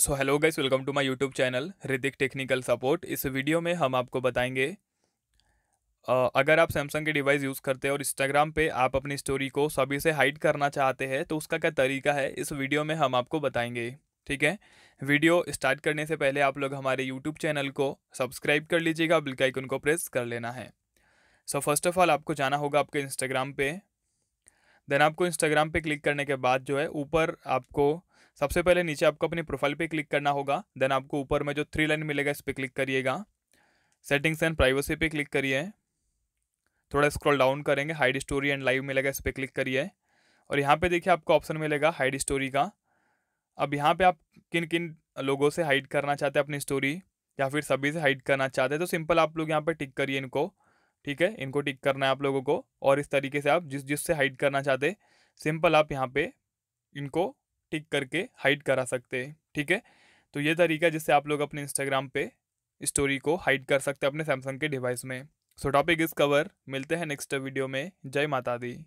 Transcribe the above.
so hello guys welcome to my YouTube channel रिदिक technical support इस वीडियो में हम आपको बताएंगे अगर आप सैमसंग के डिवाइस यूज़ करते हैं और इंस्टाग्राम पे आप अपनी स्टोरी को सभी से हाइड करना चाहते हैं तो उसका क्या तरीका है इस वीडियो में हम आपको बताएंगे ठीक है वीडियो स्टार्ट करने से पहले आप लोग हमारे यूट्यूब चैनल को सब्सक्राइब कर लीजिएगा बिल को प्रेस कर लेना है सो फर्स्ट ऑफ ऑल आपको जाना होगा आपके इंस्टाग्राम पे देन आपको इंस्टाग्राम पे क्लिक करने के बाद जो है ऊपर आपको सबसे पहले नीचे आपको अपनी प्रोफाइल पे क्लिक करना होगा देन आपको ऊपर में जो थ्री लाइन मिलेगा इस पर क्लिक करिएगा सेटिंग्स एंड प्राइवेसी पे क्लिक करिए थोड़ा स्क्रॉल डाउन करेंगे हाइड स्टोरी एंड लाइव मिलेगा इस पर क्लिक करिए और यहाँ पे देखिए आपको ऑप्शन मिलेगा हाइड स्टोरी का अब यहाँ पे आप किन किन लोगों से हाइड करना चाहते हैं अपनी स्टोरी या फिर सभी से हाइड करना चाहते हैं तो सिंपल आप लोग यहाँ पे टिक करिए इनको ठीक है इनको टिक करना है आप लोगों को और इस तरीके से आप जिस जिस से हाइड करना चाहते सिंपल आप यहाँ पे इनको टिक करके हाइड करा सकते हैं ठीक है तो ये तरीका जिससे आप लोग अपने इंस्टाग्राम पे स्टोरी को हाइड कर सकते हैं अपने सैमसंग के डिवाइस में सो टॉपिक इस कवर मिलते हैं नेक्स्ट वीडियो में जय माता दी